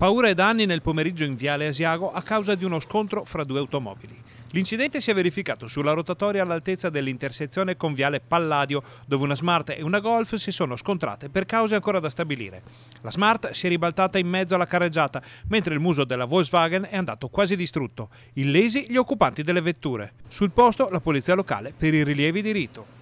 Paura e danni nel pomeriggio in Viale Asiago a causa di uno scontro fra due automobili. L'incidente si è verificato sulla rotatoria all'altezza dell'intersezione con Viale Palladio, dove una Smart e una Golf si sono scontrate per cause ancora da stabilire. La Smart si è ribaltata in mezzo alla carreggiata, mentre il muso della Volkswagen è andato quasi distrutto, illesi gli occupanti delle vetture. Sul posto la polizia locale per i rilievi di rito.